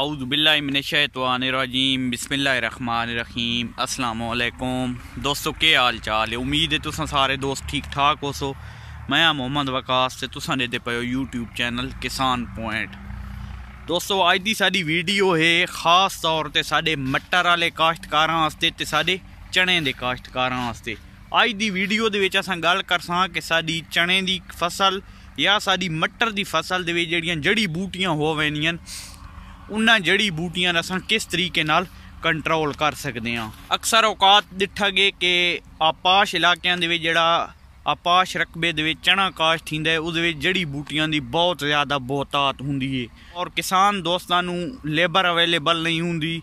اعوذ باللہ من الشیطان الرجیم بسم اللہ الرحمن الرحیم السلام علیکم دوستو کی حال چال ہے امید ہے تساں سارے دوست ٹھیک ٹھاک ہو سو میں ہاں محمد وقاص تے تساں دے پیو یوٹیوب چینل کسان پوائنٹ دوستو اج دی ساڈی ویڈیو ہے خاص طور تے ساڈے مٹر والے کاشتکاراں واسطے تے ساڈے چنے دے کاشتکاراں واسطے اج دی ویڈیو دے وچ اساں گل کرساں کہ ساڈی چنے دی فصل یا ساڈی مٹر دی فصل دے وی جڑی بوٹیاں ہوویں نیاں ਉਹਨਾਂ ਜੜੀ ਬੂਟੀਆਂ ਦਾ ਅਸਾਂ ਕਿਸ ਤਰੀਕੇ ਨਾਲ ਕੰਟਰੋਲ ਕਰ ਸਕਦੇ ਹਾਂ ਅਕਸਰ ਔਕਾਤ ਦਿੱਠਾਗੇ ਕਿ ਆਪਾਸ਼ ਇਲਾਕਿਆਂ ਦੇ ਵਿੱਚ ਜਿਹੜਾ ਆਪਾਸ਼ ਰਕਬੇ ਦੇ ਵਿੱਚ ਚਣਾ ਕਾਸ਼ ਥਿੰਦਾ ਉਹਦੇ ਵਿੱਚ ਜੜੀ ਬੂਟੀਆਂ ਦੀ ਬਹੁਤ ਜ਼ਿਆਦਾ ਬਹੁਤਾਤ ਹੁੰਦੀ ਏ ਔਰ ਕਿਸਾਨ ਦੋਸਤਾਂ ਨੂੰ ਲੇਬਰ ਅਵੇਲੇਬਲ ਨਹੀਂ ਹੁੰਦੀ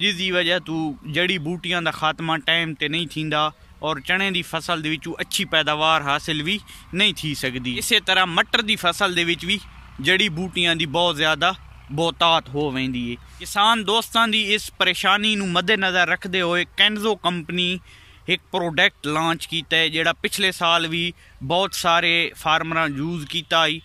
ਜਿਸ ਦੀ ਵਜ੍ਹਾ ਤੋਂ ਜੜੀ ਬੂਟੀਆਂ ਦਾ ਖਾਤਮਾ ਟਾਈਮ ਤੇ ਨਹੀਂ ਥਿੰਦਾ ਔਰ ਚਣੇ ਦੀ ਫਸਲ ਦੇ ਵਿੱਚੋਂ ਅੱਛੀ ਪੈਦਾਵਾਰ ਹਾਸਲ ਵੀ ਨਹੀਂ ਥੀ ਸਕਦੀ ਇਸੇ ਤਰ੍ਹਾਂ ਮਟਰ ਦੀ ਫਸਲ ਦੇ ਵਿੱਚ ਵੀ ਜੜੀ ਬੂਟੀਆਂ ਦੀ ਬਹੁਤ ਜ਼ਿਆਦਾ ਬਹੁਤਾਤ ਹੋ ਵੈਂਦੀ ਏ ਕਿਸਾਨ ਦੋਸਤਾਂ ਦੀ ਇਸ ਪਰੇਸ਼ਾਨੀ ਨੂੰ ਮੱਦੇਨਜ਼ਰ ਰੱਖਦੇ ਹੋਏ ਕੈਨਜ਼ੋ ਕੰਪਨੀ ਇੱਕ ਪ੍ਰੋਡਕਟ ਲਾਂਚ ਕੀਤਾ ਹੈ ਜਿਹੜਾ ਪਿਛਲੇ ਸਾਲ ਵੀ ਬਹੁਤ ਸਾਰੇ ਫਾਰਮਰਾਂ ਯੂਜ਼ ਕੀਤਾ ਹੈ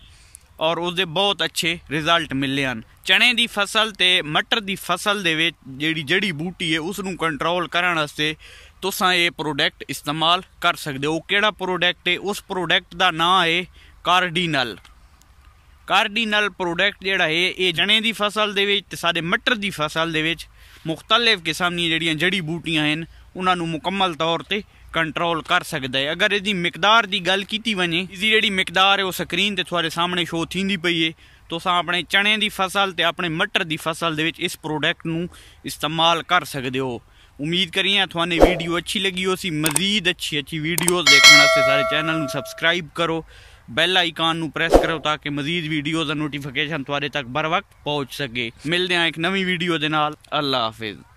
ਔਰ ਉਸ ਦੇ ਬਹੁਤ ਅੱਛੇ ਰਿਜ਼ਲਟ ਮਿਲੇ ਹਨ ਚਣੇ ਦੀ ਫਸਲ ਤੇ ਮਟਰ ਦੀ ਫਸਲ ਦੇ ਵਿੱਚ ਜਿਹੜੀ ਜੜੀ ਬੂਟੀ ਹੈ ਉਸ ਨੂੰ ਕੰਟਰੋਲ ਕਰਨ ਵਾਸਤੇ ਤੁਸੀਂ ਇਹ ਪ੍ਰੋਡਕਟ ਇਸਤੇਮਾਲ ਕਰ ਸਕਦੇ ਹੋ ਕਿਹੜਾ ਪ੍ਰੋਡਕਟ ਹੈ ਉਸ ਪ੍ਰੋਡਕਟ ਦਾ ਨਾਮ ਹੈ ਕਾਰਡੀਨਲ ਕਾਰਡੀਨਲ ਪ੍ਰੋਡਕਟ ਜਿਹੜਾ ਹੈ ਇਹ ਜਣੇ ਦੀ ਫਸਲ ਦੇ ਵਿੱਚ ਤੇ ਸਾਡੇ ਮਟਰ ਦੀ ਫਸਲ ਦੇ ਵਿੱਚ ਮੁxtਲਫ ਕਿਸਮ ਦੀਆਂ ਜਿਹੜੀਆਂ ਜੜੀ ਬੂਟੀਆਂ ਹਨ ਉਹਨਾਂ ਨੂੰ ਮੁਕੰਮਲ ਤੌਰ ਤੇ ਕੰਟਰੋਲ ਕਰ ਸਕਦਾ ਹੈ ਅਗਰ ਇਹਦੀ ਮਿਕਦਾਰ ਦੀ ਗੱਲ ਕੀਤੀ ਵਣੇ ਇਹਦੀ ਜਿਹੜੀ ਮਿਕਦਾਰ ਹੈ ਉਹ ਸਕਰੀਨ ਤੇ ਤੁਹਾਡੇ ਸਾਹਮਣੇ ਸ਼ੋਅ ਥੀਂਦੀ ਪਈ ਹੈ ਤੁਸੀਂ ਆਪਣੇ ਚਣੇ ਦੀ ਫਸਲ ਤੇ ਆਪਣੇ ਮਟਰ ਦੀ ਫਸਲ ਦੇ ਵਿੱਚ ਇਸ ਪ੍ਰੋਡਕਟ ਨੂੰ ਇਸਤੇਮਾਲ ਕਰ ਸਕਦੇ ਹੋ ਉਮੀਦ ਕਰੀਏ ਤੁਹਾਨੂੰ ਵੀਡੀਓ ਅੱਛੀ ਲੱਗੀ ਹੋਸੀ ਮਜ਼ੀਦ ਅੱਛੀ ਅੱਛੀ ਵੀਡੀਓਜ਼ ਦੇਖਣ ਵਾਸਤੇ ਸਾਰੇ ਚੈਨਲ ਨੂੰ ਸਬਸਕ੍ਰਾਈਬ ਕਰੋ ਬੈਲ ਆਈਕਨ ਨੂੰ ਪ੍ਰੈਸ ਕਰੋ ਤਾਂ ਕਿ ਮਜ਼ੀਦ ਵੀਡੀਓਜ਼ ਦਾ ਨੋਟੀਫਿਕੇਸ਼ਨ ਤੁਹਾਡੇ ਤੱਕ ਬਰ ਵਕਤ ਪਹੁੰਚ ਸਕੇ ਮਿਲਦੇ ਹਾਂ ਇੱਕ ਨਵੀਂ ਵੀਡੀਓ ਦੇ ਨਾਲ ਅੱਲਾ ਹਾਫਿਜ਼